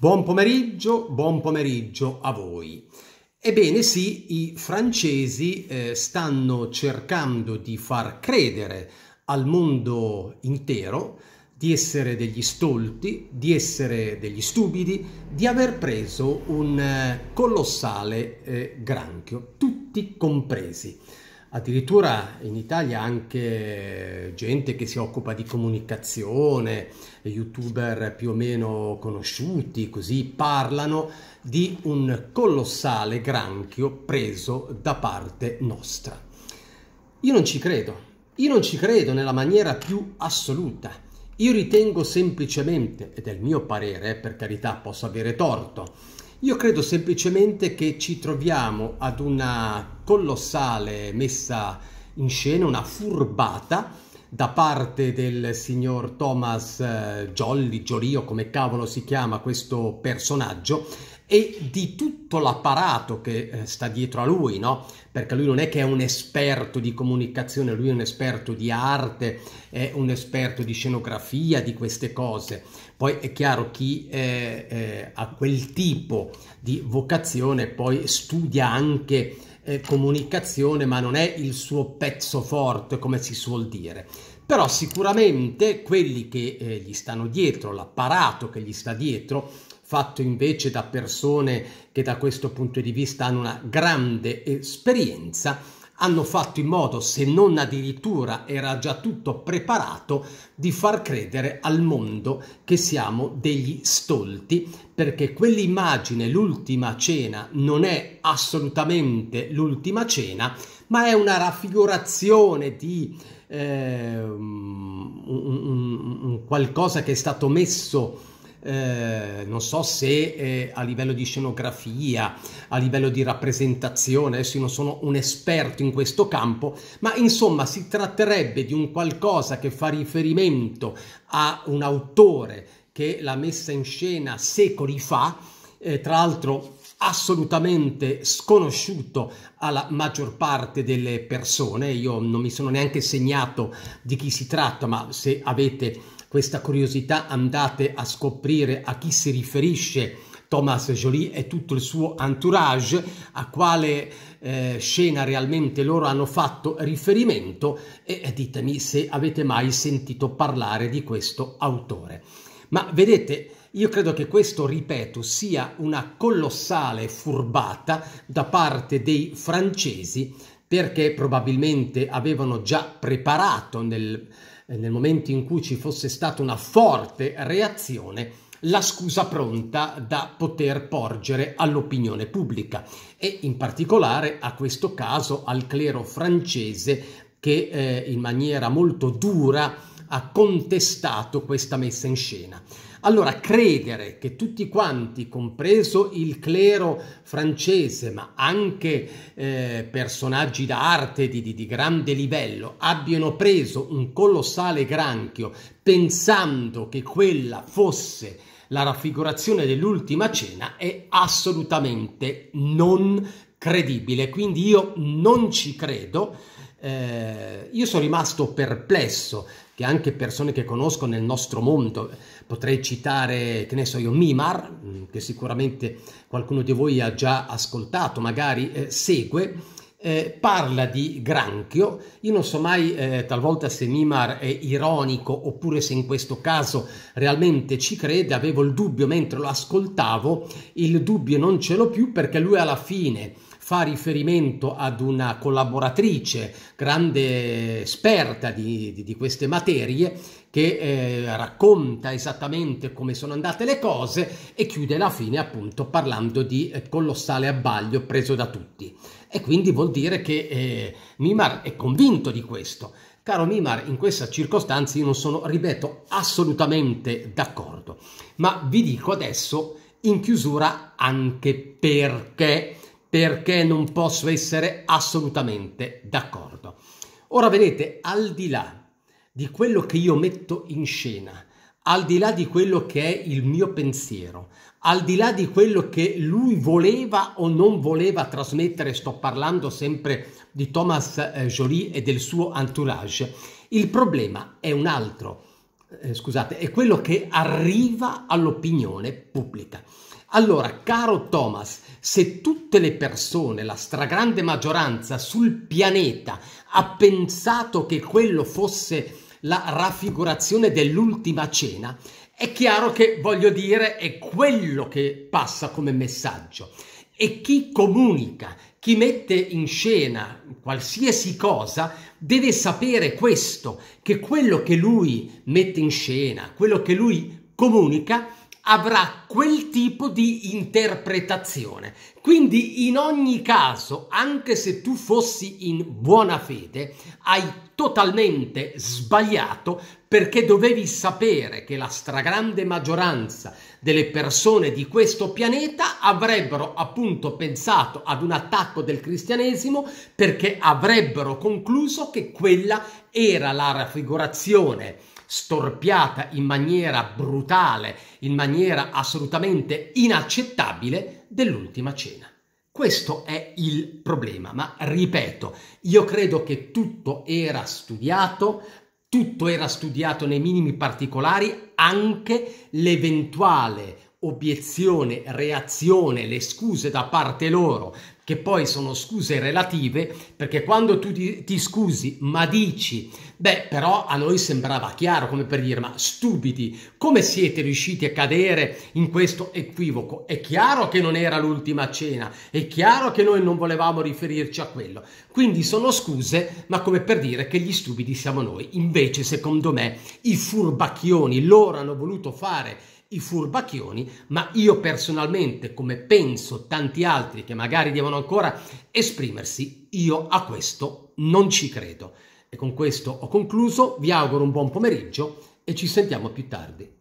Buon pomeriggio, buon pomeriggio a voi. Ebbene sì, i francesi eh, stanno cercando di far credere al mondo intero di essere degli stolti, di essere degli stupidi, di aver preso un eh, colossale eh, granchio, tutti compresi addirittura in Italia anche gente che si occupa di comunicazione, youtuber più o meno conosciuti, così parlano di un colossale granchio preso da parte nostra. Io non ci credo, io non ci credo nella maniera più assoluta. Io ritengo semplicemente, ed è il mio parere, eh, per carità posso avere torto, io credo semplicemente che ci troviamo ad una colossale messa in scena, una furbata da parte del signor Thomas eh, Jolly, Giolio, come cavolo si chiama questo personaggio, e di tutto l'apparato che eh, sta dietro a lui, no? Perché lui non è che è un esperto di comunicazione, lui è un esperto di arte, è un esperto di scenografia, di queste cose. Poi è chiaro chi eh, eh, ha quel tipo di vocazione poi studia anche eh, comunicazione, ma non è il suo pezzo forte, come si suol dire. Però sicuramente quelli che eh, gli stanno dietro, l'apparato che gli sta dietro, fatto invece da persone che da questo punto di vista hanno una grande eh, esperienza, hanno fatto in modo, se non addirittura era già tutto preparato, di far credere al mondo che siamo degli stolti, perché quell'immagine, l'ultima cena, non è assolutamente l'ultima cena, ma è una raffigurazione di eh, un, un, un qualcosa che è stato messo eh, non so se eh, a livello di scenografia, a livello di rappresentazione, adesso io non sono un esperto in questo campo, ma insomma si tratterebbe di un qualcosa che fa riferimento a un autore che l'ha messa in scena secoli fa, eh, tra l'altro assolutamente sconosciuto alla maggior parte delle persone. Io non mi sono neanche segnato di chi si tratta, ma se avete questa curiosità andate a scoprire a chi si riferisce Thomas Jolie e tutto il suo entourage, a quale eh, scena realmente loro hanno fatto riferimento e ditemi se avete mai sentito parlare di questo autore. Ma vedete, io credo che questo, ripeto, sia una colossale furbata da parte dei francesi perché probabilmente avevano già preparato nel, nel momento in cui ci fosse stata una forte reazione la scusa pronta da poter porgere all'opinione pubblica e in particolare a questo caso al clero francese che eh, in maniera molto dura ha contestato questa messa in scena. Allora, credere che tutti quanti, compreso il clero francese, ma anche eh, personaggi d'arte di, di, di grande livello, abbiano preso un colossale granchio pensando che quella fosse la raffigurazione dell'ultima cena è assolutamente non credibile. Quindi io non ci credo eh, io sono rimasto perplesso che anche persone che conosco nel nostro mondo, potrei citare, che ne so io, Mimar, mm, che sicuramente qualcuno di voi ha già ascoltato, magari eh, segue, eh, parla di granchio, io non so mai eh, talvolta se Mimar è ironico oppure se in questo caso realmente ci crede, avevo il dubbio mentre lo ascoltavo, il dubbio non ce l'ho più perché lui alla fine fa riferimento ad una collaboratrice, grande esperta di, di, di queste materie, che eh, racconta esattamente come sono andate le cose e chiude la fine appunto parlando di eh, colossale abbaglio preso da tutti. E quindi vuol dire che eh, Mimar è convinto di questo. Caro Mimar, in questa circostanza io non sono, ripeto, assolutamente d'accordo, ma vi dico adesso in chiusura anche perché perché non posso essere assolutamente d'accordo. Ora vedete, al di là di quello che io metto in scena, al di là di quello che è il mio pensiero, al di là di quello che lui voleva o non voleva trasmettere, sto parlando sempre di Thomas eh, Jolie e del suo entourage, il problema è un altro eh, scusate, è quello che arriva all'opinione pubblica. Allora, caro Thomas, se tutte le persone, la stragrande maggioranza sul pianeta, ha pensato che quello fosse la raffigurazione dell'ultima cena, è chiaro che, voglio dire, è quello che passa come messaggio e chi comunica, chi mette in scena qualsiasi cosa deve sapere questo, che quello che lui mette in scena, quello che lui comunica avrà quel tipo di interpretazione. Quindi in ogni caso, anche se tu fossi in buona fede, hai totalmente sbagliato perché dovevi sapere che la stragrande maggioranza delle persone di questo pianeta avrebbero appunto pensato ad un attacco del cristianesimo perché avrebbero concluso che quella era la raffigurazione storpiata in maniera brutale, in maniera assolutamente inaccettabile dell'ultima cena. Questo è il problema, ma ripeto, io credo che tutto era studiato, tutto era studiato nei minimi particolari, anche l'eventuale obiezione, reazione, le scuse da parte loro che poi sono scuse relative, perché quando tu ti, ti scusi ma dici, beh però a noi sembrava chiaro come per dire, ma stupidi, come siete riusciti a cadere in questo equivoco? È chiaro che non era l'ultima cena, è chiaro che noi non volevamo riferirci a quello. Quindi sono scuse, ma come per dire che gli stupidi siamo noi. Invece, secondo me, i furbacchioni loro hanno voluto fare i furbacchioni, ma io personalmente, come penso tanti altri che magari devono ancora esprimersi, io a questo non ci credo. E con questo ho concluso, vi auguro un buon pomeriggio e ci sentiamo più tardi.